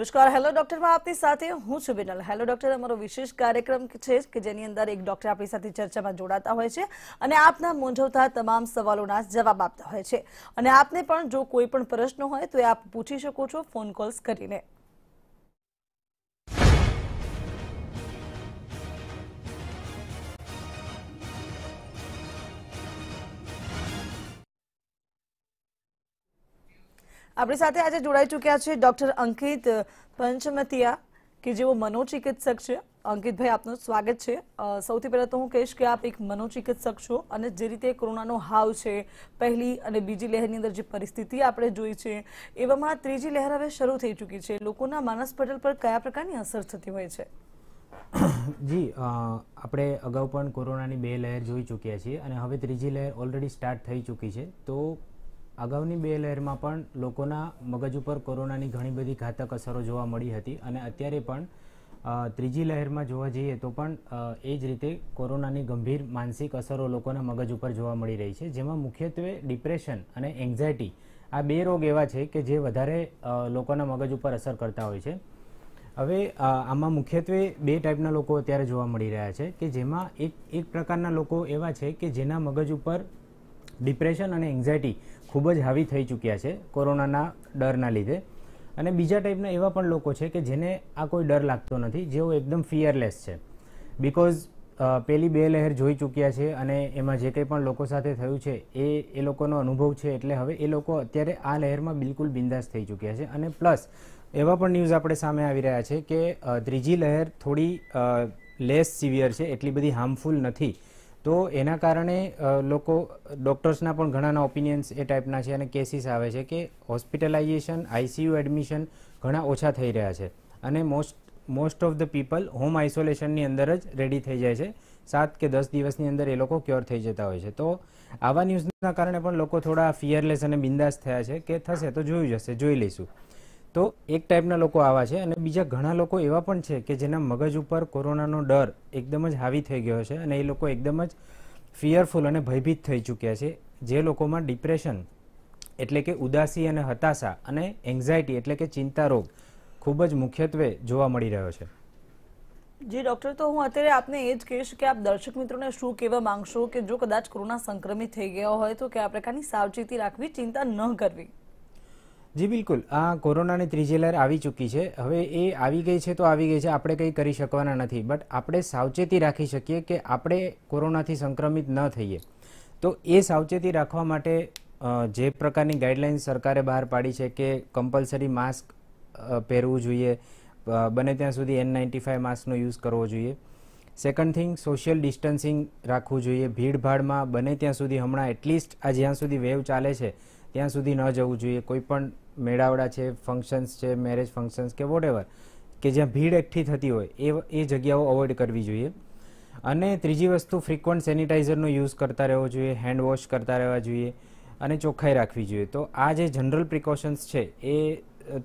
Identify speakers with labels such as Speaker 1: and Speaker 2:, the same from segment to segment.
Speaker 1: નમસ્કાર હેલો ડોક્ટરમાં આપની સાથે હું છું બિનલ હેલો ડોક્ટર અમારો વિશેષ કાર્યક્રમ છે કે જેની અંદર એક ડોક્ટર આપણી સાથે ચર્ચામાં જોડાતા હોય છે અને આપના મૂંઝવતા તમામ સવાલોના જવાબ આપતા હોય છે અને આપને પણ જો કોઈ પણ પ્રશ્ન હોય તો એ આપ પૂછી શકો છો ફોન કોલ્સ કરીને આપણી સાથે આજે જોડાઈ ચૂક્યા છે ડોક્ટર અંકિત પંચમતિયા કે જેઓ મનોચિકિત્સક છે અંકિતભાઈ આપનું સ્વાગત છે સૌથી પહેલાં તો હું કહીશ કે આપ એક મનોચિકિત્સક છો અને જે રીતે કોરોનાનો હાવ છે પહેલી અને બીજી લહેરની અંદર જે પરિસ્થિતિ આપણે જોઈ છે એવામાં ત્રીજી લહેર હવે શરૂ થઈ ચૂકી છે લોકોના માનસ પટલ પર કયા પ્રકારની અસર થતી હોય છે
Speaker 2: જી આપણે અગાઉ પણ કોરોનાની બે લહેર જોઈ ચૂક્યા છીએ અને હવે ત્રીજી લહેર ઓલરેડી સ્ટાર્ટ થઈ ચૂકી છે તો અગાઉની બે લહેરમાં પણ લોકોના મગજ ઉપર કોરોનાની ઘણી બધી ઘાતક અસરો જોવા મળી હતી અને અત્યારે પણ ત્રીજી લહેરમાં જોવા જઈએ તો પણ એ જ રીતે કોરોનાની ગંભીર માનસિક અસરો લોકોના મગજ ઉપર જોવા મળી રહી છે જેમાં મુખ્યત્વે ડિપ્રેશન અને એન્ઝાયટી આ બે રોગ એવા છે કે જે વધારે લોકોના મગજ ઉપર અસર કરતા હોય છે હવે આમાં મુખ્યત્વે બે ટાઈપના લોકો અત્યારે જોવા મળી રહ્યા છે કે જેમાં એક એક પ્રકારના લોકો એવા છે કે જેના મગજ ઉપર ડિપ્રેશન અને એન્ઝાયટી ખૂબ જ હાવી થઈ ચૂક્યા છે કોરોનાના ડરના લીધે અને બીજા ટાઈપના એવા પણ લોકો છે કે જેને આ કોઈ ડર લાગતો નથી જેઓ એકદમ ફિયરલેસ છે બિકોઝ પેલી બે લહેર જોઈ ચૂક્યા છે અને એમાં જે કંઈ પણ લોકો સાથે થયું છે એ એ લોકોનો અનુભવ છે એટલે હવે એ લોકો અત્યારે આ લહેરમાં બિલકુલ બિંદાસ થઈ ચૂક્યા છે અને પ્લસ એવા પણ ન્યૂઝ આપણે સામે આવી રહ્યા છે કે ત્રીજી લહેર થોડી લેસ સિવિયર છે એટલી બધી હાર્મફુલ નથી તો એના કારણે લોકો ડૉક્ટર્સના પણ ઘણાના ઓપિનિયન્સ એ ટાઈપના છે અને કેસીસ આવે છે કે હોસ્પિટલાઇઝેશન આઈસીયુ એડમિશન ઘણા ઓછા થઈ રહ્યા છે અને most most of the people home આઇસોલેશનની અંદર જ રેડી થઈ જાય છે સાત કે દસ દિવસની અંદર એ લોકો ક્યોર થઈ જતા હોય છે તો આવા ન્યૂઝના કારણે પણ લોકો થોડા ફિયરલેસ અને બિંદાસ થયા છે કે થશે તો જોયું જશે જોઈ લઈશું તો એક ટાઈપના લોકો આવા છે અને બીજા ઘણા લોકો એવા પણ છે કે જેના મગજ ઉપર કોરોનાનો ડર એકદમ જ હાવી થઈ ગયો છે અને એ લોકો એકદમ જ ફિયરફુલ અને ભયભીત થઈ ચૂક્યા છે જે લોકોમાં ડિપ્રેશન એટલે કે ઉદાસી અને હતાશા અને એન્ઝાયટી એટલે કે ચિંતા રોગ ખૂબ જ મુખ્યત્વે જોવા મળી રહ્યો છે
Speaker 1: જી ડોક્ટર તો હું અત્યારે આપને એ જ કહીશ કે આપ દર્શક મિત્રોને શું કહેવા માંગશો કે જો કદાચ કોરોના સંક્રમિત થઈ ગયો હોય તો કયા પ્રકારની સાવચેતી રાખવી ચિંતા ન કરવી
Speaker 2: જી બિલકુલ આ કોરોનાની ત્રીજી લહેર આવી ચૂકી છે હવે એ આવી ગઈ છે તો આવી ગઈ છે આપણે કંઈ કરી શકવાના નથી બટ આપણે સાવચેતી રાખી શકીએ કે આપણે કોરોનાથી સંક્રમિત ન થઈએ તો એ સાવચેતી રાખવા માટે જે પ્રકારની ગાઈડલાઇન્સ સરકારે બહાર પાડી છે કે કમ્પલસરી માસ્ક પહેરવું જોઈએ બને ત્યાં સુધી એન નાઇન્ટી ફાઇવ માસ્કનો યુઝ કરવો જોઈએ સેકન્ડ થિંગ સોશિયલ ડિસ્ટન્સિંગ રાખવું જોઈએ ભીડભાડમાં બને ત્યાં સુધી હમણાં એટલીસ્ટ આ જ્યાં સુધી વેવ ચાલે છે ત્યાં સુધી ન જવું જોઈએ કોઈ પણ મેળાવડા છે ફંક્શન્સ છે મેરેજ ફંક્શન્સ કે વોટેવર કે જ્યાં ભીડ એકઠી થતી હોય એ એ જગ્યાઓ અવોઇડ કરવી જોઈએ અને ત્રીજી વસ્તુ ફ્રિકવન્ટ સેનિટાઈઝરનો યુઝ કરતા રહેવો જોઈએ હેન્ડ વોશ કરતા રહેવા જોઈએ અને ચોખ્ખાઈ રાખવી જોઈએ તો આ જે જનરલ પ્રિકોશન્સ છે એ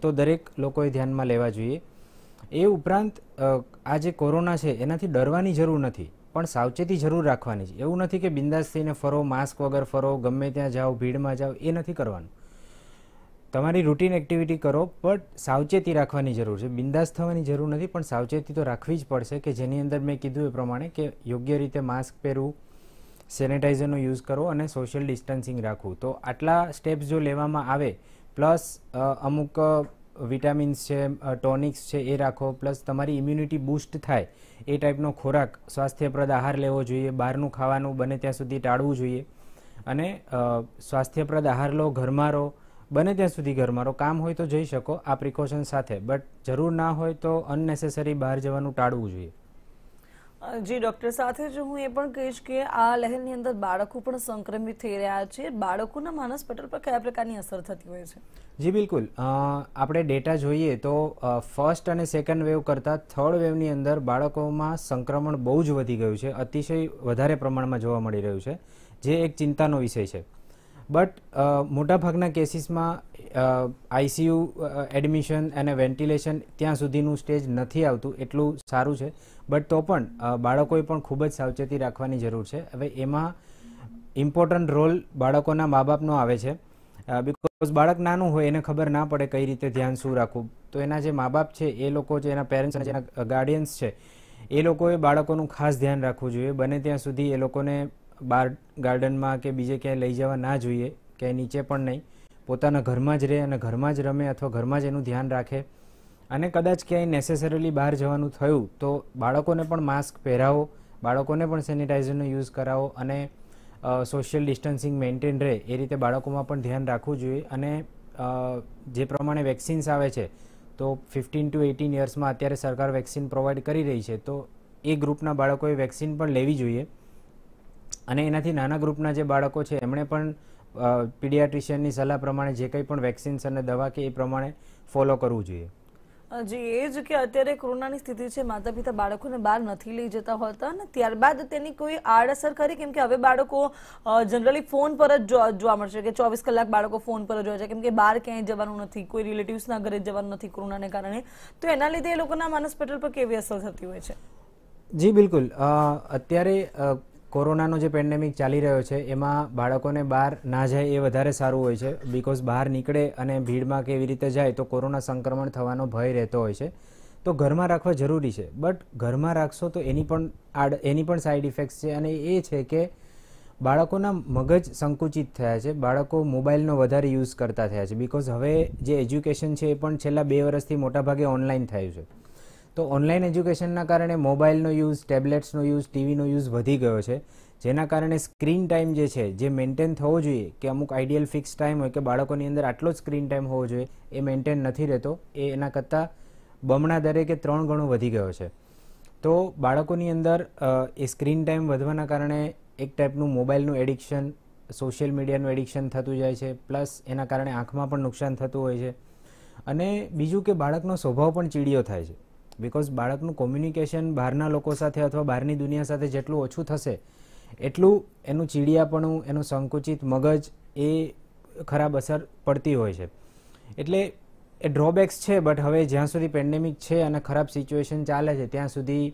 Speaker 2: તો દરેક લોકોએ ધ્યાનમાં લેવા જોઈએ એ ઉપરાંત આ જે કોરોના છે એનાથી ડરવાની જરૂર નથી પણ સાવચેતી જરૂર રાખવાની છે એવું નથી કે બિંદાસ થઈને ફરો માસ્ક વગર ફરો ગમે ત્યાં જાઓ ભીડમાં જાઓ એ નથી કરવાનું તમારી રૂટીન એક્ટિવિટી કરો બટ સાવચેતી રાખવાની જરૂર છે બિંદાસ થવાની જરૂર નથી પણ સાવચેતી તો રાખવી જ પડશે કે જેની અંદર મેં કીધું એ પ્રમાણે કે યોગ્ય રીતે માસ્ક પહેરવું સેનેટાઇઝરનો યુઝ કરો અને સોશિયલ ડિસ્ટન્સિંગ રાખવું તો આટલા સ્ટેપ્સ જો લેવામાં આવે પ્લસ અમુક વિટામિન્સ છે ટોનિક્સ છે એ રાખો પ્લસ તમારી ઇમ્યુનિટી બૂસ્ટ થાય એ ટાઈપનો ખોરાક સ્વાસ્થ્યપ્રદ આહાર લેવો જોઈએ બહારનું ખાવાનું બને ત્યાં સુધી ટાળવું જોઈએ અને સ્વાસ્થ્યપ્રદ આહાર લો ઘરમાં રહો બને ત્યાં સુધી ઘરમાં રહો કામ હોય તો જઈ શકો આ પ્રિકોશન સાથે બટ જરૂર ના હોય તો અનનેસેસરી બહાર જવાનું ટાળવું જોઈએ
Speaker 1: જી ડૉક્ટર સાથે જ હું એ પણ કહીશ કે આ લહેરની અંદર બાળકો પણ સંક્રમિત થઈ રહ્યા છે બાળકોના માનસ પટલ પર કયા પ્રકારની અસર થતી હોય છે
Speaker 2: જી બિલકુલ આપણે ડેટા જોઈએ તો ફર્સ્ટ અને સેકન્ડ વેવ કરતાં થર્ડ વેવની અંદર બાળકોમાં સંક્રમણ બહુ જ વધી ગયું છે અતિશય વધારે પ્રમાણમાં જોવા મળી રહ્યું છે જે એક ચિંતાનો વિષય છે બટ uh, મોટાભાગના કેસીસમાં આઈસીયુ એડમિશન અને વેન્ટિલેશન ત્યાં સુધીનું સ્ટેજ નથી આવતું એટલું સારું છે બટ તો પણ બાળકોએ પણ ખૂબ જ સાવચેતી રાખવાની જરૂર છે હવે એમાં ઇમ્પોર્ટન્ટ રોલ બાળકોના મા બાપનો આવે છે બિકોઝ બાળક નાનું હોય એને ખબર ના પડે કઈ રીતે ધ્યાન શું રાખવું તો એના જે મા બાપ છે એ લોકો જે એના પેરેન્ટ્સ જેના ગાર્ડિયન્સ છે એ લોકોએ બાળકોનું ખાસ ધ્યાન રાખવું જોઈએ બને ત્યાં સુધી એ લોકોને બાર ગાર્ડનમાં કે બીજે ક્યાંય લઈ જવા ના જોઈએ ક્યાંય નીચે પણ નહીં પોતાના ઘરમાં જ રહે અને ઘરમાં જ રમે અથવા ઘરમાં જ એનું ધ્યાન રાખે અને કદાચ ક્યાંય નેસેસરીલી બહાર જવાનું થયું તો બાળકોને પણ માસ્ક પહેરાવો બાળકોને પણ સેનિટાઈઝરનો યુઝ કરાવો અને સોશિયલ ડિસ્ટન્સિંગ મેન્ટેન રહે એ રીતે બાળકોમાં પણ ધ્યાન રાખવું જોઈએ અને જે પ્રમાણે વેક્સિન્સ આવે છે તો ફિફ્ટીન ટુ એટીન યર્સમાં અત્યારે સરકાર વેક્સિન પ્રોવાઈડ કરી રહી છે તો એ ગ્રુપના બાળકોએ વેક્સિન પણ લેવી જોઈએ અને એનાથી નાના ગ્રુપના જે બાળકો છે એમણે પણ પીડિયાટ્રિશિયનની સલાહ પ્રમાણે જે કંઈ પણ વેક્સિન્સ અને દવા કે એ પ્રમાણે ફોલો કરવું જોઈએ
Speaker 1: જી એ જ કે અત્યારે કોરોનાની સ્થિતિ છે માતા પિતા બાળકોને બહાર નથી લઈ જતા હોતા અને ત્યારબાદ તેની કોઈ આડઅસર ખરી કેમ કે હવે બાળકો જનરલી ફોન પર જ જોવા મળશે કે ચોવીસ કલાક બાળકો ફોન પર જ હોય છે કેમ કે બહાર ક્યાંય જવાનું નથી કોઈ રિલેટિવ્સના ઘરે જવાનું નથી કોરોનાને કારણે તો એના લીધે એ લોકોના માનસ પેટલ પર કેવી અસર થતી હોય છે
Speaker 2: જી બિલકુલ અત્યારે કોરોનાનો જે પેન્ડેમિક ચાલી રહ્યો છે એમાં બાળકોને બહાર ના જાય એ વધારે સારું હોય છે બિકોઝ બહાર નીકળે અને ભીડમાં કે એવી રીતે જાય તો કોરોના સંક્રમણ થવાનો ભય રહેતો હોય છે તો ઘરમાં રાખવા જરૂરી છે બટ ઘરમાં રાખશો તો એની પણ આડ એની પણ સાઈડ ઇફેક્ટ્સ છે અને એ છે કે બાળકોના મગજ સંકુચિત થયા છે બાળકો મોબાઈલનો વધારે યુઝ કરતા થયા છે બિકોઝ હવે જે એજ્યુકેશન છે એ પણ છેલ્લા બે વર્ષથી મોટાભાગે ઓનલાઈન થયું છે તો ઓનલાઈન એજ્યુકેશનના કારણે મોબાઈલનો યુઝ ટેબ્લેટ્સનો યુઝ ટીવીનો યુઝ વધી ગયો છે જેના કારણે સ્ક્રીન ટાઈમ જે છે જે મેન્ટેન થવો જોઈએ કે અમુક આઈડિયલ ફિક્સ ટાઈમ હોય કે બાળકોની અંદર આટલો જ સ્ક્રીન ટાઈમ હોવો જોઈએ એ મેન્ટેન નથી રહેતો એ એના કરતાં બમણા દરે કે ત્રણ ગણો વધી ગયો છે તો બાળકોની અંદર એ સ્ક્રીન ટાઈમ વધવાના કારણે એક ટાઈપનું મોબાઈલનું એડિક્શન સોશિયલ મીડિયાનું એડિક્શન થતું જાય છે પ્લસ એના કારણે આંખમાં પણ નુકસાન થતું હોય છે અને બીજું કે બાળકનો સ્વભાવ પણ ચીડિયો થાય છે બિકોઝ બાળકનું કોમ્યુનિકેશન બહારના લોકો સાથે અથવા બહારની દુનિયા સાથે જેટલું ઓછું થશે એટલું એનું ચીડિયાપણું એનું સંકુચિત મગજ એ ખરાબ અસર પડતી હોય છે એટલે એ ડ્રોબેક્સ છે બટ હવે જ્યાં સુધી પેન્ડેમિક છે અને ખરાબ સિચ્યુએશન ચાલે છે ત્યાં સુધી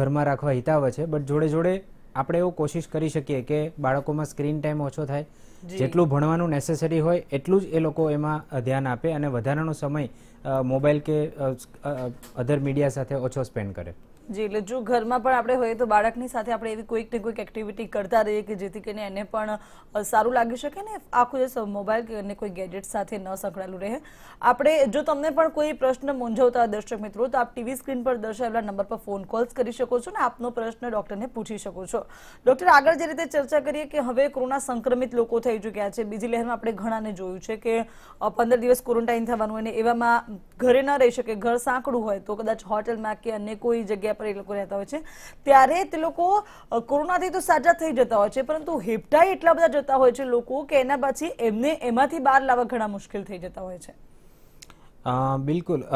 Speaker 2: ઘરમાં રાખવા હિતાવ છે બટ જોડે જોડે આપણે એવું કોશિશ કરી શકીએ કે બાળકોમાં સ્ક્રીન ટાઈમ ઓછો થાય જેટલું ભણવાનું નેસેસરી હોય એટલું જ એ લોકો એમાં ધ્યાન આપે અને વધારાનો સમય મોબાઈલ કે અધર મીડિયા સાથે ઓછો સ્પેન્ડ કરે
Speaker 1: જી એટલે જો ઘરમાં પણ આપણે હોઈએ તો બાળકની સાથે આપણે એવી કોઈક ને કોઈક એક્ટિવિટી કરતા રહીએ કે જેથી કરીને એને પણ સારું લાગી શકે ને આખું જે મોબાઈલ કે અન્ય કોઈ ગેજેટ સાથે ન સંકળાયેલું રહે આપણે જો તમને પણ કોઈ પ્રશ્ન મૂંઝવતા દર્શક મિત્રો તો આપ ટીવી સ્ક્રીન પર દર્શાવેલા નંબર પર ફોન કોલ્સ કરી શકો છો ને આપનો પ્રશ્ન ડૉક્ટરને પૂછી શકો છો ડૉક્ટર આગળ જે રીતે ચર્ચા કરીએ કે હવે કોરોના સંક્રમિત લોકો થઈ ચૂક્યા છે બીજી લહેરમાં આપણે ઘણાને જોયું છે કે પંદર દિવસ ક્વોરન્ટાઇન થવાનું અને એવામાં ઘરે ન રહી શકે ઘર સાંકડું હોય તો કદાચ હોટલમાં કે અન્ય કોઈ જગ્યા પર એ લોકો રહેતા હોય છે ત્યારે તે લોકો કોરોનાથી તો સાજા થઈ જતા હોય છે પરંતુ હેપટાઈ એટલા બધા જતા હોય છે લોકો કે એના પછી એમને એમાંથી બહાર લાવવા ઘણા મુશ્કેલ થઈ જતા હોય છે
Speaker 2: બિલકુલ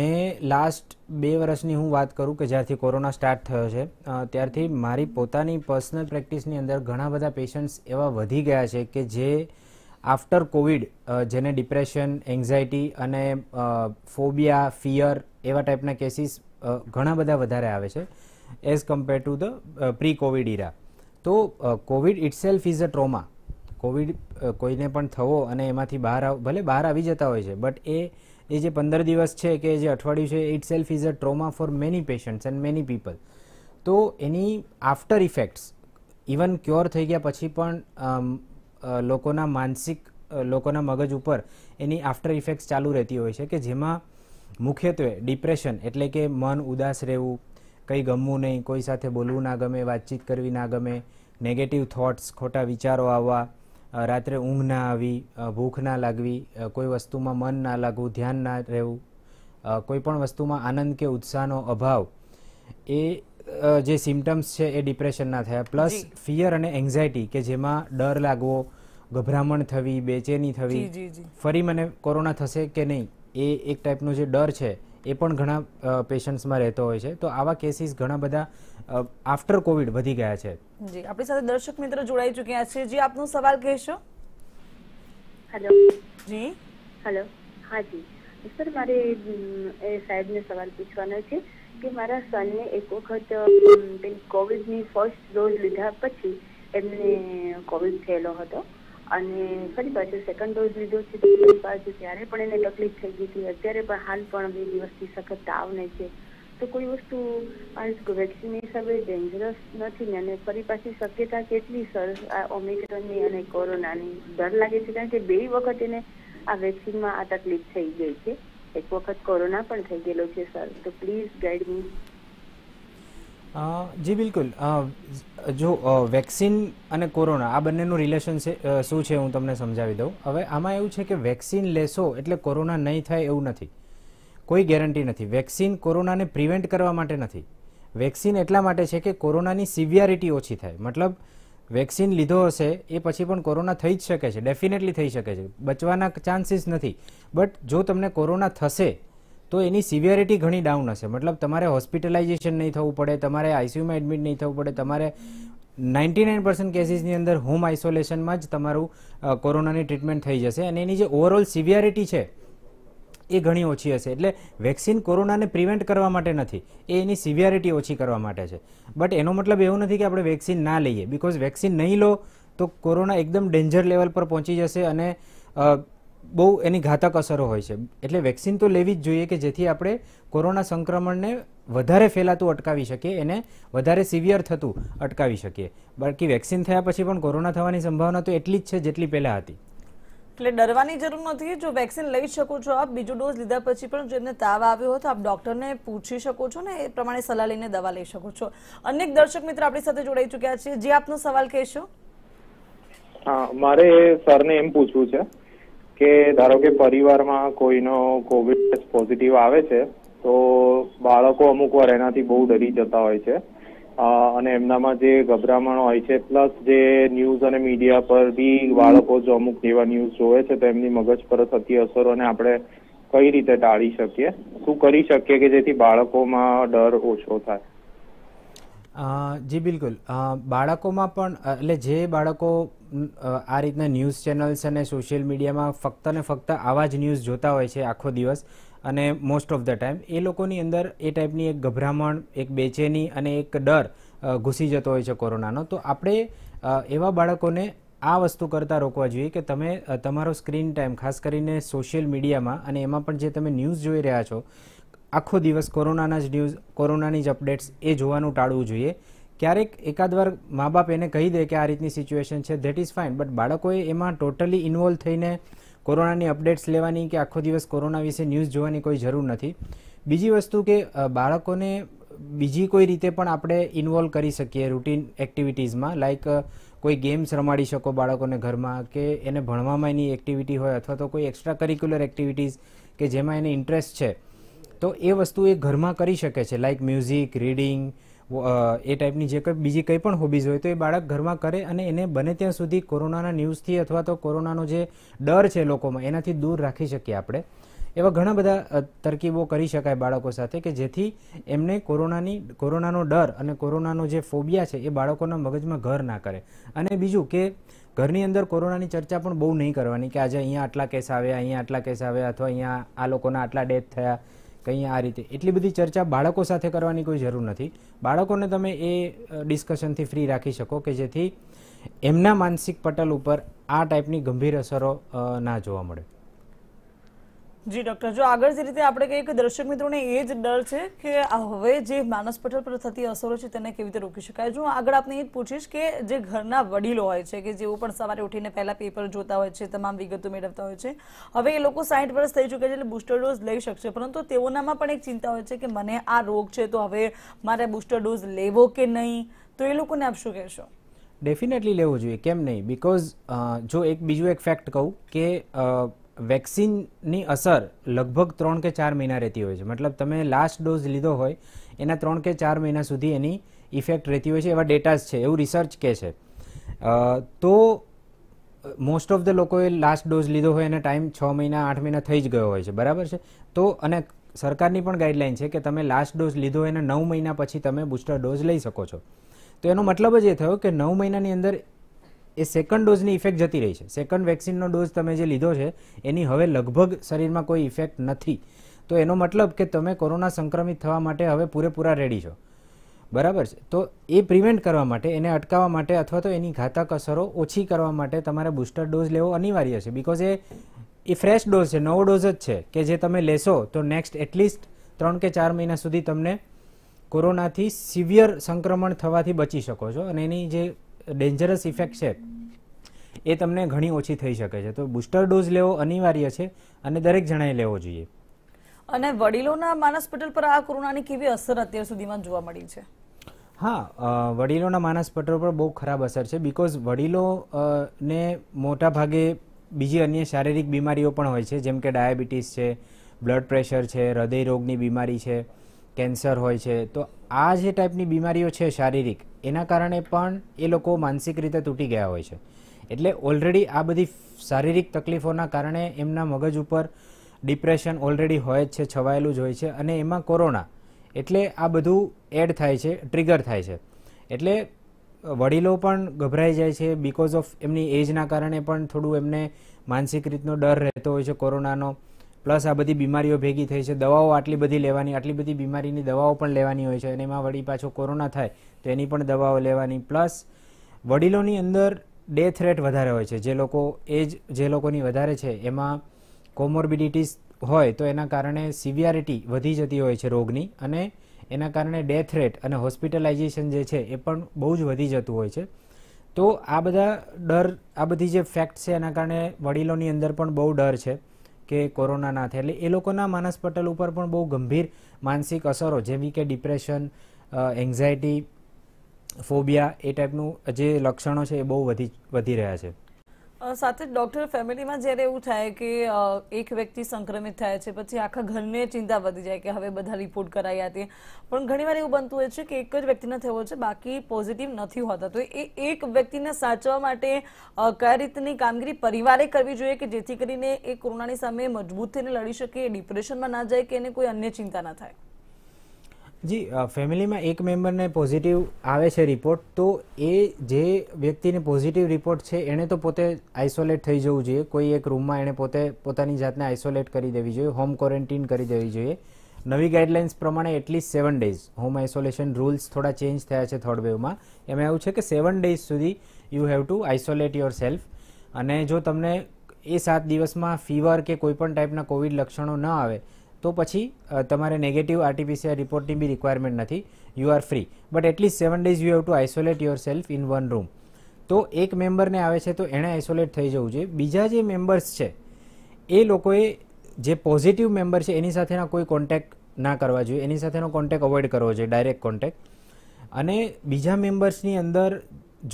Speaker 2: મેં લાસ્ટ બે વર્ષની હું વાત કરું કે જ્યારથી કોરોના સ્ટાર્ટ થયો છે ત્યારથી મારી પોતાની પર્સનલ પ્રેક્ટિસની અંદર ઘણા બધા પેશન્ટ્સ એવા વધી ગયા છે કે જે આફ્ટર કોવિડ જેને ડિપ્રેશન એન્ઝાયટી અને ફોબિયા ફિયર એવા ટાઈપના કેસીસ ઘણા બધા વધારે આવે છે as compare to the pre Covid era તો Covid itself is a trauma Covid કોઈને પણ થવો અને એમાંથી બહાર આવ ભલે બહાર આવી જતા હોય છે બટ એ એ જે પંદર દિવસ છે કે જે અઠવાડિયું છે itself is a trauma for many patients and many people તો એની આફ્ટર ઇફેક્ટ્સ ઇવન ક્યોર થઈ ગયા પછી પણ લોકોના માનસિક લોકોના મગજ ઉપર એની આફ્ટર ઇફેક્ટ્સ ચાલુ રહેતી હોય છે કે જેમાં મુખ્યત્વે ડિપ્રેશન એટલે કે મન ઉદાસ રહેવું કંઈ ગમવું નહીં કોઈ સાથે બોલવું ના ગમે વાતચીત કરવી ના ગમે નેગેટિવ થોટ્સ ખોટા વિચારો આવવા રાત્રે ઊંઘ ના આવી ભૂખ ના લાગવી કોઈ વસ્તુમાં મન ના લાગવું ધ્યાન ના રહેવું કોઈ પણ વસ્તુમાં આનંદ કે ઉત્સાહનો અભાવ એ જે સિમ્ટમ્સ છે એ ડિપ્રેશનના થયા પ્લસ ફિયર અને એન્ઝાયટી કે જેમાં ડર લાગવો ગભરામણ થવી બેચેની થવી ફરી મને કોરોના થશે કે નહીં એ એક ટાઈપનો જે ડર છે એ પણ ઘણા પેશન્ટ્સમાં રહેતો હોય છે તો આવા કેસીસ ઘણા બધા આફ્ટર કોવિડ વધી ગયા છે
Speaker 1: જી આપણી સાથે દર્શક મિત્ર જોડાઈ ચૂક્યા છે જી આપનો સવાલ કહેશો હેલો જી હેલો હા જી સર મારે એ સાહેબને સવાલ પૂછવાનો છે કે મારા સનને એક વખત કોવિડની ફર્સ્ટ ડોઝ લીધા પછી એમને કોવિડ થયેલો હતો અને ફરી પાછું સેકન્ડ
Speaker 2: ડોઝ લીધો છે પાછું ત્યારે પણ એને તકલીફ થઈ ગઈ હતી અત્યારે પણ હાલ પણ બે દિવસથી સખત તાવને છે તો કોઈ વસ્તુ વેક્સિન હિસાબે ડેન્જરસ નથી ને અને ફરી પાછી શક્યતા કેટલી સર આ ઓમિક્રોનની અને કોરોનાની ડર લાગે છે કારણ કે બે વખત એને આ વેક્સિનમાં આ તકલીફ થઈ ગઈ છે એક વખત કોરોના પણ થઈ ગયેલો છે સર તો પ્લીઝ ગાઈડ મી જી બિલકુલ જો વેક્સિન અને કોરોના આ બંનેનું રિલેશન છે શું છે હું તમને સમજાવી દઉં હવે આમાં એવું છે કે વેક્સિન લેશો એટલે કોરોના નહીં થાય એવું નથી કોઈ ગેરંટી નથી વેક્સિન કોરોનાને પ્રિવેન્ટ કરવા માટે નથી વેક્સિન એટલા માટે છે કે કોરોનાની સિવિયારિટી ઓછી થાય મતલબ વેક્સિન લીધો હશે એ પછી પણ કોરોના થઈ જ શકે છે ડેફિનેટલી થઈ શકે છે બચવાના ચાન્સીસ નથી બટ જો તમને કોરોના થશે તો એની સિવિયરિટી ઘણી ડાઉન હશે મતલબ તમારે હોસ્પિટલાઇઝેશન નહીં થવું પડે તમારે આઈસીયુમાં એડમિટ નહીં થવું પડે તમારે નાઇન્ટી નાઇન પર્સન્ટ કેસીસની અંદર હોમ આઇસોલેશનમાં જ તમારું કોરોનાની ટ્રીટમેન્ટ થઈ જશે અને એની જે ઓવરઓલ સિવિયરિટી છે એ ઘણી ઓછી હશે એટલે વેક્સિન કોરોનાને પ્રિવેન્ટ કરવા માટે નથી એ એની સિવિયરિટી ઓછી કરવા માટે છે બટ એનો મતલબ એવું નથી કે આપણે વેક્સિન ના લઈએ બિકોઝ વેક્સિન નહીં લો તો કોરોના એકદમ ડેન્જર લેવલ પર પહોંચી જશે અને બહુ એની ઘાતક અસરો હોય છે એટલે વેક્સિન તો લેવી જ જોઈએ કે જેથી આપણે કોરોના સંક્રમણને વધારે ફેલાતું અટકાવી શકીએ એને વધારે સિવિયર થતું અટકાવી શકીએ બાકી વેક્સિન થયા પછી પણ કોરોના થવાની સંભાવના તો એટલી જ છે જેટલી પહેલાં હતી
Speaker 1: એટલે ડરવાની જરૂર નથી જો વેક્સિન લઈ શકો છો આપ બીજો ડોઝ લીધા પછી પણ જેમને તાવ આવ્યો હોય તો આપ ડોક્ટરને પૂછી શકો છો ને એ પ્રમાણે સલાહ લઈને દવા લઈ શકો છો અનેક દર્શક મિત્ર આપણી સાથે જોડાઈ ચુક્યા છે જે આપનો સવાલ કહેશો
Speaker 2: મારે સરને એમ પૂછવું છે કે ધારો કે પરિવારમાં કોઈનો કોવિડ ટેસ્ટ પોઝિટિવ આવે છે તો બાળકો અમુક વાર એનાથી બહુ ડરી જતા હોય છે અને એમનામાં જે ગભરામણ હોય છે પ્લસ જે ન્યૂઝ અને મીડિયા પર બી બાળકો જો અમુક જેવા ન્યૂઝ જોવે છે તો એમની મગજ પર થતી અસરોને આપણે કઈ રીતે ટાળી શકીએ શું કરી શકીએ કે જેથી બાળકોમાં ડર ઓછો થાય જી બિલકુલ બાળકોમાં પણ એટલે જે બાળકો આ રીતના ન્યૂઝ ચેનલ્સ અને સોશિયલ મીડિયામાં ફક્ત ને ફક્ત આવા જ ન્યૂઝ જોતા હોય છે આખો દિવસ અને મોસ્ટ ઓફ ધ ટાઈમ એ લોકોની અંદર એ ટાઈપની એક ગભરામણ એક બેચેની અને એક ડર ઘૂસી જતો હોય છે કોરોનાનો તો આપણે એવા બાળકોને આ વસ્તુ કરતાં રોકવા જોઈએ કે તમે તમારો સ્ક્રીન ટાઈમ ખાસ કરીને સોશિયલ મીડિયામાં અને એમાં પણ જે તમે ન્યૂઝ જોઈ રહ્યા છો આખો દિવસ કોરોનાના જ ન્યૂઝ કોરોનાની જ અપડેટ્સ એ જોવાનું ટાળવું જોઈએ ક્યારેક એકાદ વાર મા બાપ એને કહી દે કે આ રીતની સિચ્યુએશન છે ધેટ ઇઝ ફાઇન બટ બાળકોએ એમાં ટોટલી ઇન્વોલ્વ થઈને કોરોનાની અપડેટ્સ લેવાની કે આખો દિવસ કોરોના વિશે ન્યૂઝ જોવાની કોઈ જરૂર નથી બીજી વસ્તુ કે બાળકોને બીજી કોઈ રીતે પણ આપણે ઇન્વોલ્વ કરી શકીએ રૂટીન એક્ટિવિટીઝમાં લાઈક કોઈ ગેમ્સ રમાડી શકો બાળકોને ઘરમાં કે એને ભણવામાં એની એક્ટિવિટી હોય અથવા તો કોઈ એક્સ્ટ્રા કરિક્યુલર એક્ટિવિટીઝ કે જેમાં એને ઇન્ટરેસ્ટ છે તો એ વસ્તુ એ ઘરમાં કરી શકે છે લાઈક મ્યુઝિક રીડિંગ એ ટાઈપની જે કંઈ બીજી કંઈ પણ હોબીઝ હોય તો એ બાળક ઘરમાં કરે અને એને બને ત્યાં સુધી કોરોનાના ન્યૂઝથી અથવા તો કોરોનાનો જે ડર છે લોકોમાં એનાથી દૂર રાખી શકીએ આપણે એવા ઘણા બધા તરકીબો કરી શકાય બાળકો સાથે કે જેથી એમને કોરોનાની કોરોનાનો ડર અને કોરોનાનો જે ફોબિયા છે એ બાળકોના મગજમાં ઘર ના કરે અને બીજું કે ઘરની અંદર કોરોનાની ચર્ચા પણ બહુ નહીં કરવાની કે આજે અહીંયા આટલા કેસ આવ્યા અહીંયા આટલા કેસ આવ્યા અથવા અહીંયા આ લોકોના આટલા ડેથ થયા કંઈ આ રીતે એટલી બધી ચર્ચા બાળકો સાથે કરવાની કોઈ જરૂર નથી બાળકોને તમે એ ડિસ્કશનથી ફ્રી રાખી શકો કે જેથી એમના માનસિક પટલ ઉપર આ ટાઈપની ગંભીર અસરો ના જોવા મળે
Speaker 1: જી ડોક્ટર જો આગળ જે રીતે આપણે કહીએ દર્શક મિત્રોને એ જ ડર છે કે હવે જે માનસ પટલ પર થતી અસરો છે તેને કેવી રીતે રોકી શકાય જો આગળ આપણે એ પૂછીશ કે જે ઘરના વડીલો હોય છે કે જેઓ પણ સવારે ઉઠીને પહેલાં પેપર જોતા હોય છે તમામ વિગતો મેળવતા હોય છે હવે એ લોકો સાઠ વર્ષ થઈ ચૂક્યા છે એટલે બુસ્ટર ડોઝ લઈ શકશે પરંતુ તેઓનામાં પણ એક ચિંતા હોય છે કે મને આ રોગ છે તો હવે મારે બુસ્ટર ડોઝ લેવો કે નહીં તો એ લોકોને આપ શું કહેશો
Speaker 2: ડેફિનેટલી લેવો જોઈએ કેમ નહીં બિકોઝ જો એક બીજું એક ફેક્ટ કહું કે વેક્સિનની અસર લગભગ ત્રણ કે ચાર મહિના રહેતી હોય છે મતલબ તમે લાસ્ટ ડોઝ લીધો હોય એના ત્રણ કે ચાર મહિના સુધી એની ઇફેક્ટ રહેતી હોય છે એવા ડેટાઝ છે એવું રિસર્ચ કહે છે તો મોસ્ટ ઓફ ધ લોકોએ લાસ્ટ ડોઝ લીધો હોય અને ટાઈમ છ મહિના આઠ મહિના થઈ જ ગયો હોય છે બરાબર છે તો અને સરકારની પણ ગાઈડલાઇન છે કે તમે લાસ્ટ ડોઝ લીધો હોય અને નવ મહિના પછી તમે બુસ્ટર ડોઝ લઈ શકો છો તો એનો મતલબ જ એ થયો કે નવ મહિનાની અંદર એ સેકન્ડ ડોઝની ઇફેક્ટ જતી રહી છે સેકન્ડ વેક્સિનનો ડોઝ તમે જે લીધો છે એની હવે લગભગ શરીરમાં કોઈ ઇફેક્ટ નથી તો એનો મતલબ કે તમે કોરોના સંક્રમિત થવા માટે હવે પૂરેપૂરા રેડી છો બરાબર છે તો એ પ્રિવેન્ટ કરવા માટે એને અટકાવવા માટે અથવા તો એની ઘાતક અસરો ઓછી કરવા માટે તમારે બુસ્ટર ડોઝ લેવો અનિવાર્ય છે બિકોઝ એ એ ફ્રેશ ડોઝ છે નવો ડોઝ જ છે કે જે તમે લેશો તો નેક્સ્ટ એટલીસ્ટ ત્રણ કે ચાર મહિના સુધી તમને કોરોનાથી સિવિયર સંક્રમણ થવાથી બચી શકો છો અને એની જે ડેન્જરસ ઇફેક્ટ છે એ તમને ઘણી ઓછી થઈ શકે છે તો બુસ્ટર ડોઝ લેવો અનિવાર્ય છે અને દરેક જણાએ લેવો જોઈએ
Speaker 1: અને વડીલોના માનસ પટલ પર આ કોરોનાની કેવી અસર અત્યાર સુધીમાં જોવા મળી છે
Speaker 2: હા વડીલોના માનસ પટલ પર બહુ ખરાબ અસર છે બિકોઝ વડીલો ને મોટા ભાગે બીજી અન્ય શારીરિક બીમારીઓ પણ હોય છે જેમ કે ડાયાબિટીસ છે બ્લડ પ્રેશર છે હૃદય રોગની બીમારી છે કેન્સર હોય છે તો આ જે ટાઈપની બીમારીઓ છે શારીરિક એના કારણે પણ એ લોકો માનસિક રીતે તૂટી ગયા હોય છે એટલે ઓલરેડી આ બધી શારીરિક તકલીફોના કારણે એમના મગજ ઉપર ડિપ્રેશન ઓલરેડી હોય જ છે છવાયેલું જ હોય છે અને એમાં કોરોના એટલે આ બધું એડ થાય છે ટ્રિગર થાય છે એટલે વડીલો પણ ગભરાઈ જાય છે બિકોઝ ઓફ એમની એજના કારણે પણ થોડું એમને માનસિક રીતનો ડર રહેતો હોય છે કોરોનાનો પ્લસ આ બધી બીમારીઓ ભેગી થઈ છે દવાઓ આટલી બધી લેવાની આટલી બધી બીમારીની દવાઓ પણ લેવાની હોય છે અને એમાં વળી પાછો કોરોના થાય તો એની પણ દવાઓ લેવાની પ્લસ વડીલોની અંદર ડેથ રેટ વધારે હોય છે જે લોકો એજ જે લોકોની વધારે છે એમાં કોમોર્બિડિટીસ હોય તો એના કારણે સિવિયારિટી વધી જતી હોય છે રોગની અને એના કારણે ડેથ રેટ અને હોસ્પિટલાઇઝેશન જે છે એ પણ બહુ જ વધી જતું હોય છે તો આ બધા ડર આ બધી જે ફેક્ટ છે એના કારણે વડીલોની અંદર પણ બહુ ડર છે કે કોરોનાના એટલે એ લોકોના માનસપટલ ઉપર પણ બહુ ગંભીર માનસિક અસરો જેવી કે ડિપ્રેશન એન્ઝાયટી ફોબિયા એ ટાઈપનું જે લક્ષણો છે એ બહુ વધી વધી રહ્યા છે
Speaker 1: સાથે ડોક્ટર ફેમિલીમાં જ્યારે એવું થાય કે એક વ્યક્તિ સંક્રમિત થાય છે પછી આખા ઘરને ચિંતા વધી જાય કે હવે બધા રિપોર્ટ કરાયા હતી પણ ઘણીવાર એવું બનતું હોય છે કે એક જ વ્યક્તિને થયો છે બાકી પોઝિટિવ નથી હોતા તો એ એક વ્યક્તિને સાચવા માટે કયા રીતની કામગીરી પરિવારે કરવી જોઈએ કે જેથી કરીને એ કોરોનાની સામે મજબૂત થઈને લડી શકે ડિપ્રેશનમાં ના જાય કે એને કોઈ અન્ય ચિંતા ના થાય
Speaker 2: જી ફેમિલીમાં એક મેમ્બરને પોઝિટિવ આવે છે રિપોર્ટ તો એ જે વ્યક્તિને પોઝિટિવ રિપોર્ટ છે એણે તો પોતે આઇસોલેટ થઈ જવું જોઈએ કોઈ એક રૂમમાં એણે પોતે પોતાની જાતને આઇસોલેટ કરી દેવી જોઈએ હોમ ક્વોરન્ટીન કરી દેવી જોઈએ નવી ગાઈડલાઇન્સ પ્રમાણે at least seven days home isolation rules થોડા ચેન્જ થયા છે થર્ડ વેવમાં એમાં એવું છે કે સેવન ડેઝ સુધી you have to isolate yourself અને જો તમને એ સાત દિવસમાં ફીવર કે કોઈપણ ટાઈપના કોવિડ લક્ષણો ન આવે તો પછી તમારે નેગેટિવ આરટીપીસીઆર રિપોર્ટની બી રિક્વાયરમેન્ટ નથી you are free but at least seven days you have to isolate yourself in one room તો એક મેમ્બરને આવે છે તો એણે આઇસોલેટ થઈ જવું જોઈએ બીજા જે મેમ્બર્સ છે એ લોકોએ જે પોઝિટિવ મેમ્બર છે એની સાથેના કોઈ કોન્ટેક ના કરવા જોઈએ એની સાથેનો કોન્ટેક અવોઇડ કરવો જોઈએ ડાયરેક્ટ કોન્ટેક્ટ અને બીજા મેમ્બર્સની અંદર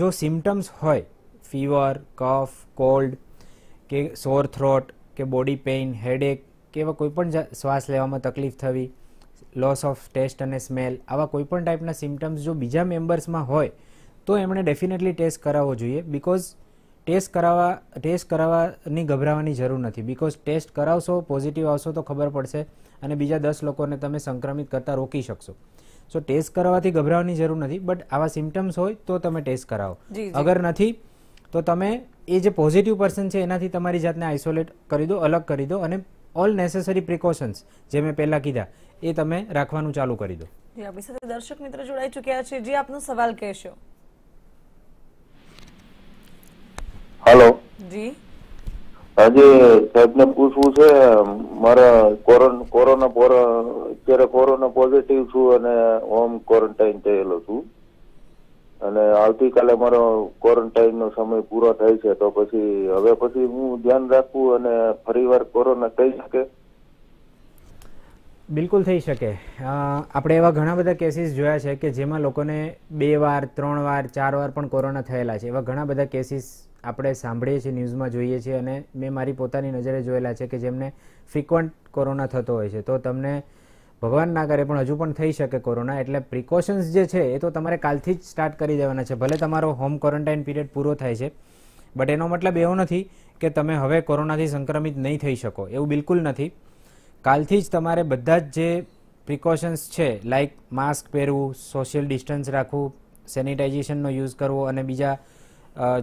Speaker 2: જો સિમ્ટમ્સ હોય ફીવર કફ કોલ્ડ કે સોર થ્રોટ કે બોડી પેઇન હેડેક કે એવા કોઈપણ શ્વાસ લેવામાં તકલીફ થવી લોસ ઓફ ટેસ્ટ અને સ્મેલ આવા કોઈપણ ટાઈપના સિમ્ટમ્સ જો બીજા મેમ્બર્સમાં હોય તો એમણે ડેફિનેટલી ટેસ્ટ કરાવવો જોઈએ બિકોઝ ટેસ્ટ કરાવવા ટેસ્ટ કરાવવાની ગભરાવાની જરૂર નથી બિકોઝ ટેસ્ટ કરાવશો પોઝિટિવ આવશો તો ખબર પડશે અને બીજા દસ લોકોને તમે સંક્રમિત કરતાં રોકી શકશો સો ટેસ્ટ કરાવવાથી ગભરાવાની જરૂર નથી બટ આવા સિમ્ટમ્સ હોય તો તમે ટેસ્ટ કરાવો અગર નથી તો તમે એ જે પોઝિટિવ પર્સન છે એનાથી તમારી જાતને આઇસોલેટ કરી દો અલગ કરી દો અને ઓલ નેસેસરી પ્રિકોશન્સ જે મેં પહેલાં કીધા એ તમે રાખવાનું ચાલુ કરી દો
Speaker 1: આપણી સાથે દર્શક મિત્ર જોડાઈ ચૂક્યા છે જે આપનો સવાલ કહેશો
Speaker 2: હેલો જી આજે સાહેબને પૂછવું છે મારા કોરોના અત્યારે કોરોના પોઝિટિવ છું અને હોમ ક્વોરન્ટાઇન થયેલો છું અને આવતીકાલે મારો ક્વોરન્ટાઇનનો સમય પૂરો થાય છે તો પછી હવે પછી હું ધ્યાન રાખું અને ફરી વાર કોરોના કહી શકે બિલકુલ થઈ શકે આપણે એવા ઘણા બધા કેસીસ જોયા છે કે જેમાં લોકોને બે વાર ત્રણ વાર ચાર વાર પણ કોરોના થયેલા છે એવા ઘણા બધા કેસીસ આપણે સાંભળીએ છીએ ન્યૂઝમાં જોઈએ છીએ અને મેં મારી પોતાની નજરે જોયેલા છે કે જેમને ફ્રિકવન્ટ કોરોના થતો હોય છે તો તમને ભગવાન ના કરે પણ હજુ પણ થઈ શકે કોરોના એટલે પ્રિકોશન્સ જે છે એ તો તમારે કાલથી જ સ્ટાર્ટ કરી દેવાના છે ભલે તમારો હોમ ક્વોરન્ટાઇન પીરિયડ પૂરો થાય છે બટ એનો મતલબ એવો નથી કે તમે હવે કોરોનાથી સંક્રમિત નહીં થઈ શકો એવું બિલકુલ નથી કાલથી જ તમારે બધા જ જે પ્રિકોશન્સ છે લાઇક માસ્ક પહેરવું સોશિયલ ડિસ્ટન્સ રાખવું સેનિટાઇઝેશનનો યુઝ કરવો અને બીજા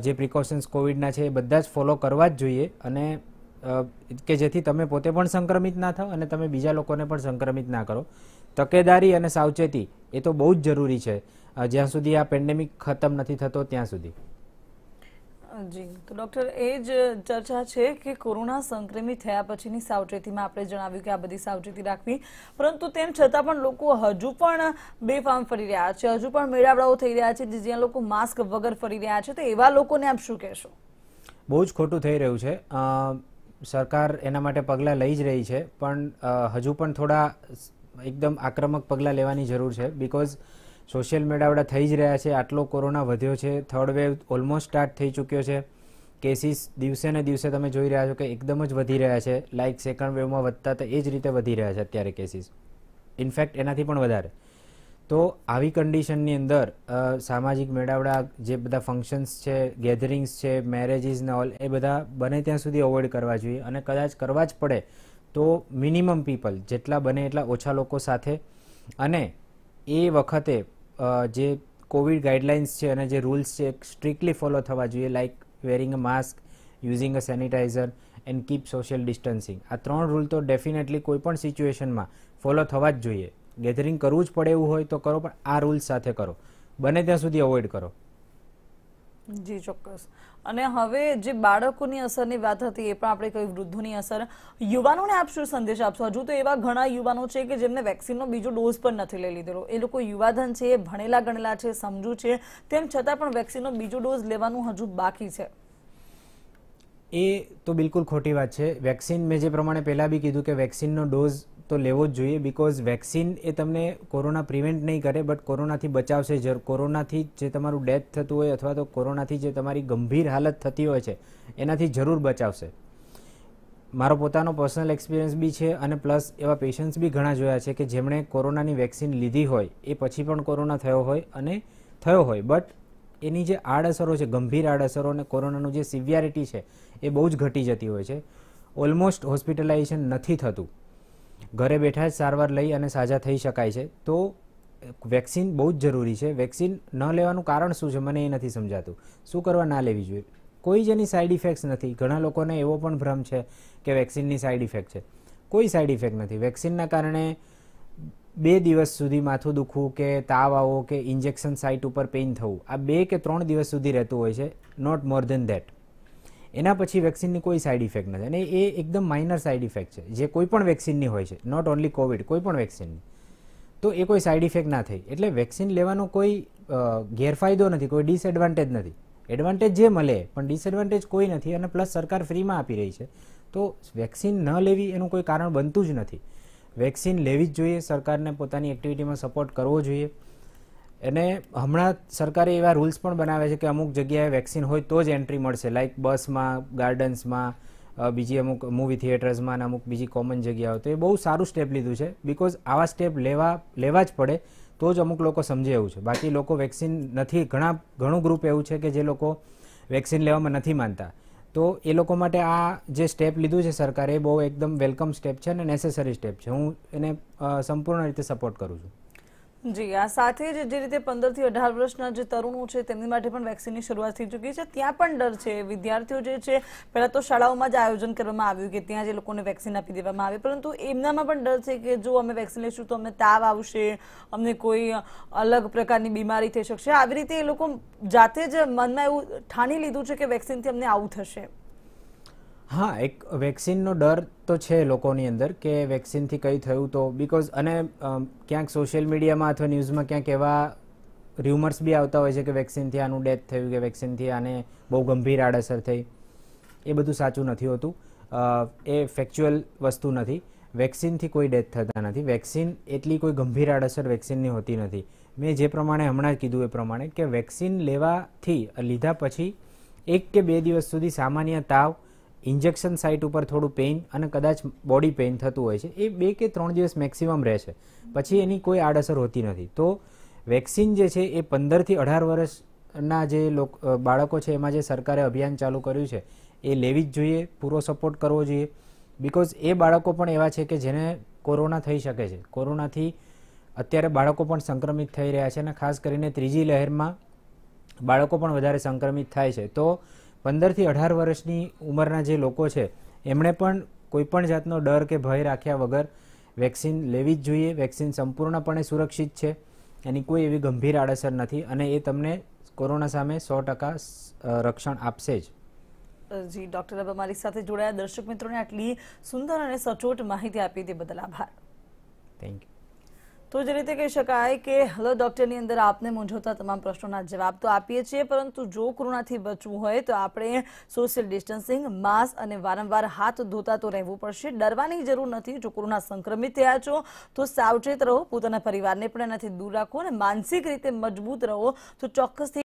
Speaker 2: જે પ્રિકોશન્સ કોવિડના છે એ બધા જ ફોલો કરવા જ જોઈએ અને કે જેથી તમે પોતે પણ સંક્રમિત ના થાઓ અને તમે બીજા લોકોને પણ સંક્રમિત ના કરો તકેદારી અને સાવચેતી એ તો બહુ જ જરૂરી છે જ્યાં સુધી આ પેન્ડેમિક ખતમ નથી થતો ત્યાં સુધી
Speaker 1: જી તો ડૉક્ટર એ જ ચર્ચા છે કે કોરોના સંક્રમિત થયા પછીની સાવચેતીમાં આપણે જણાવ્યું કે આ બધી સાવચેતી રાખવી પરંતુ તેમ છતાં પણ લોકો હજુ પણ બેફામ ફરી રહ્યા છે હજુ પણ મેળાવડાઓ થઈ રહ્યા છે જ્યાં લોકો માસ્ક વગર ફરી રહ્યા છે તો એવા લોકોને આપ શું કહેશો
Speaker 2: બહુ જ ખોટું થઈ રહ્યું છે સરકાર એના માટે પગલાં લઈ જ રહી છે પણ હજુ પણ થોડા એકદમ આક્રમક પગલાં લેવાની જરૂર છે બિકોઝ સોશિયલ મેળાવડા થઈ જ રહ્યા છે આટલો કોરોના વધ્યો છે થર્ડ વેવ ઓલમોસ્ટ સ્ટાર્ટ થઈ ચૂક્યો છે કેસીસ દિવસે ને દિવસે તમે જોઈ રહ્યા છો કે એકદમ જ વધી રહ્યા છે લાઇક સેકન્ડ વેવમાં વધતા તો એ જ રીતે વધી રહ્યા છે અત્યારે કેસીસ ઇનફેક્ટ એનાથી પણ વધારે તો આવી કન્ડિશનની અંદર સામાજિક મેળાવડા જે બધા ફંક્શન્સ છે ગેધરિંગ્સ છે મેરેજીસ ને ઓલ એ બધા બને ત્યાં સુધી અવોઇડ કરવા જોઈએ અને કદાચ કરવા જ પડે તો મિનિમમ પીપલ જેટલા બને એટલા ઓછા લોકો સાથે અને એ વખતે જે કોવિડ ગાઈડલાઇન્સ છે અને જે રૂલ્સ છે સ્ટ્રિક્ટલી ફોલો થવા જોઈએ like wearing a mask using a sanitiser and keep social distancing આ ત્રણ રૂલ તો ડેફિનેટલી કોઈ પણ સિચ્યુએશનમાં ફોલો થવા જ જોઈએ ગેધરિંગ કરવું જ પડે એવું હોય તો કરો પણ આ રૂલ્સ સાથે કરો બને ત્યાં સુધી અવોઇડ કરો
Speaker 1: જી ચોક્કસ અને હવે જે બાળકોની અસરની વાત હતી એ પણ આપણે કહ્યું વૃદ્ધોની અસર યુવાનોને આપ સંદેશ આપશો હજુ તો એવા ઘણા યુવાનો છે કે જેમને વેક્સિનનો બીજો ડોઝ પણ નથી લઈ લીધેલો એ લોકો યુવાધન છે એ ભણેલા ગણેલા છે સમજુ છે તેમ છતાં પણ વેક્સિનનો બીજો ડોઝ લેવાનું હજુ બાકી છે
Speaker 2: એ તો બિલકુલ ખોટી વાત છે વેક્સિન મેં જે પ્રમાણે પહેલાં બી કીધું કે વેક્સિનનો ડોઝ તો લેવો જ જોઈએ બિકોઝ વેક્સિન એ તમને કોરોના પ્રિવેન્ટ નહીં કરે બટ કોરોનાથી બચાવશે જર કોરોનાથી જે તમારું ડેથ થતું હોય અથવા તો કોરોનાથી જે તમારી ગંભીર હાલત થતી હોય છે એનાથી જરૂર બચાવશે મારો પોતાનો પર્સનલ એક્સપિરિયન્સ બી છે અને પ્લસ એવા પેશન્ટ્સ બી ઘણા જોયા છે કે જેમણે કોરોનાની વેક્સિન લીધી હોય એ પછી પણ કોરોના થયો હોય અને થયો હોય બટ એની જે આડઅસરો છે ગંભીર આડઅસરો અને કોરોનાનું જે સિવિયારિટી છે એ બહુ જ ઘટી જતી હોય છે ઓલમોસ્ટ હોસ્પિટલાઇઝેશન નથી થતું ઘરે બેઠા જ સારવાર લઈ અને સાજા થઈ શકાય છે તો વેક્સિન બહુ જ જરૂરી છે વેક્સિન ન લેવાનું કારણ શું છે મને એ નથી સમજાતું શું કરવા ના લેવી જોઈએ કોઈ જ એની સાઇડ ઇફેક્ટ્સ નથી ઘણા લોકોને એવો પણ ભ્રમ છે કે વેક્સિનની સાઇડ ઇફેક્ટ છે કોઈ સાઇડ ઇફેક્ટ નથી વેક્સિનના કારણે બે દિવસ સુધી માથું દુખવું કે તાવ આવો કે ઇન્જેક્શન સાઇટ ઉપર પેઇન થવું આ બે કે ત્રણ દિવસ સુધી રહેતું હોય છે નોટ મોર ધેન ધેટ એના પછી વેક્સિનની કોઈ સાઇડ ઇફેક્ટ નથી અને એ એકદમ માઇનર સાઇડ ઇફેક્ટ છે જે કોઈ પણ વેક્સિનની હોય છે નોટ ઓન્લી કોવિડ કોઈ પણ વેક્સિનની તો એ કોઈ સાઇડ ઇફેક્ટ ના થઈ એટલે વેક્સિન લેવાનો કોઈ ગેરફાયદો નથી કોઈ ડિસએડવાન્ટેજ નથી એડવાન્ટેજ જે મળે પણ ડિસએડવાન્ટેજ કોઈ નથી અને પ્લસ સરકાર ફ્રીમાં આપી રહી છે તો વેક્સિન ન લેવી એનું કોઈ કારણ બનતું જ નથી વેક્સિન લેવી જ જોઈએ સરકારને પોતાની એક્ટિવિટીમાં સપોર્ટ કરવો જોઈએ એને હમણાં સરકારે એવા રૂલ્સ પણ બનાવે છે કે અમુક જગ્યાએ વેક્સિન હોય તો જ એન્ટ્રી મળશે લાઇક બસમાં ગાર્ડન્સમાં બીજી અમુક મૂવી થિયેટર્સમાં અને અમુક બીજી કોમન જગ્યાઓ તો એ બહુ સારું સ્ટેપ લીધું છે બિકોઝ આવા સ્ટેપ લેવા લેવા જ પડે તો જ અમુક લોકો સમજે એવું છે બાકી લોકો વેક્સિન નથી ઘણા ઘણું ગ્રુપ એવું છે કે જે લોકો વેક્સિન લેવામાં નથી માનતા તો એ લોકો માટે આ જે સ્ટેપ લીધું છે સરકારે એ બહુ એકદમ વેલકમ સ્ટેપ છે અને નેસેસરી સ્ટેપ છે હું એને સંપૂર્ણ રીતે સપોર્ટ કરું છું
Speaker 1: જી આ સાથે જ જે રીતે પંદરથી અઢાર વર્ષના જે તરુણો છે તેમની માટે પણ વેક્સિનની શરૂઆત થઈ ચૂકી છે ત્યાં પણ ડર છે વિદ્યાર્થીઓ જે છે પહેલાં તો શાળાઓમાં જ આયોજન કરવામાં આવ્યું કે ત્યાં જે લોકોને વેક્સિન આપી દેવામાં આવે પરંતુ એમનામાં પણ ડર છે કે જો અમે વેક્સિન લઈશું તો અમને તાવ આવશે અમને કોઈ અલગ પ્રકારની બીમારી થઈ શકશે આવી રીતે એ લોકો જાતે જ મનમાં એવું ઠાણી લીધું છે કે વેક્સિનથી અમને આવું થશે
Speaker 2: હા એક વેક્સિનનો ડર તો છે લોકોની અંદર કે વેક્સિનથી કંઈ થયું તો બિકોઝ અને ક્યાંક સોશિયલ મીડિયામાં અથવા ન્યૂઝમાં ક્યાંક એવા ર્યુમર્સ બી આવતા હોય છે કે વેક્સિનથી આનું ડેથ થયું કે વેક્સિનથી આને બહુ ગંભીર આડઅસર થઈ એ બધું સાચું નથી હોતું એ ફેક્ચ્યુઅલ વસ્તુ નથી વેક્સિનથી કોઈ ડેથ થતા નથી વેક્સિન એટલી કોઈ ગંભીર આડઅસર વેક્સિનની હોતી નથી મેં જે પ્રમાણે હમણાં જ કીધું એ પ્રમાણે કે વેક્સિન લેવાથી લીધા પછી એક કે બે દિવસ સુધી સામાન્ય તાવ ઇન્જેક્શન સાઇટ ઉપર થોડું પેઇન અને કદાચ બોડી પેઇન થતું હોય છે એ બે કે ત્રણ દિવસ મેક્સિમમ રહેશે પછી એની કોઈ આડઅસર હોતી નથી તો વેક્સિન જે છે એ પંદરથી અઢાર વર્ષના જે લોકો બાળકો છે એમાં જે સરકારે અભિયાન ચાલુ કર્યું છે એ લેવી જ જોઈએ પૂરો સપોર્ટ કરવો જોઈએ બિકોઝ એ બાળકો પણ એવા છે કે જેને કોરોના થઈ શકે છે કોરોનાથી અત્યારે બાળકો પણ સંક્રમિત થઈ રહ્યા છે અને ખાસ કરીને ત્રીજી લહેરમાં બાળકો પણ વધારે સંક્રમિત થાય છે તો પંદરથી અઢાર વર્ષની ઉંમરના જે લોકો છે એમણે પણ કોઈપણ જાતનો ડર કે ભય રાખ્યા વગર વેક્સિન લેવી જ જોઈએ વેક્સિન સંપૂર્ણપણે સુરક્ષિત છે એની કોઈ એવી ગંભીર આડઅસર નથી અને એ તમને કોરોના સામે સો ટકા રક્ષણ આપશે જ
Speaker 1: જી ડોક્ટર અબ અમારી સાથે જોડાયા દર્શક મિત્રોને આટલી સુંદર અને સચોટ માહિતી આપી તે બદલ આભાર થેન્ક યુ તો જે રીતે કહી શકાય કે હલો ડોક્ટરની અંદર આપને મૂંઝવતા તમામ પ્રશ્નોના જવાબ તો આપીએ છીએ પરંતુ જો કોરોનાથી બચવું હોય તો આપણે સોશિયલ ડિસ્ટન્સિંગ માસ્ક અને વારંવાર હાથ ધોતા તો રહેવું પડશે ડરવાની જરૂર નથી જો કોરોના સંક્રમિત થયા છો તો સાવચેત રહો પોતાના પરિવારને પણ એનાથી દૂર રાખો અને માનસિક રીતે મજબૂત રહો તો ચોક્કસથી